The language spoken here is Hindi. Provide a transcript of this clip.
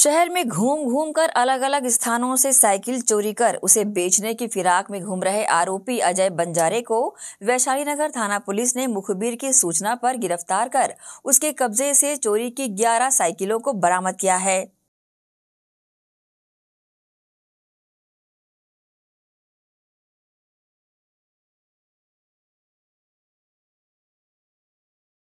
शहर में घूम घूम कर अलग अलग स्थानों से साइकिल चोरी कर उसे बेचने की फिराक में घूम रहे आरोपी अजय बंजारे को वैशाली नगर थाना पुलिस ने मुखबिर की सूचना पर गिरफ्तार कर उसके कब्जे से चोरी की 11 साइकिलों को बरामद किया है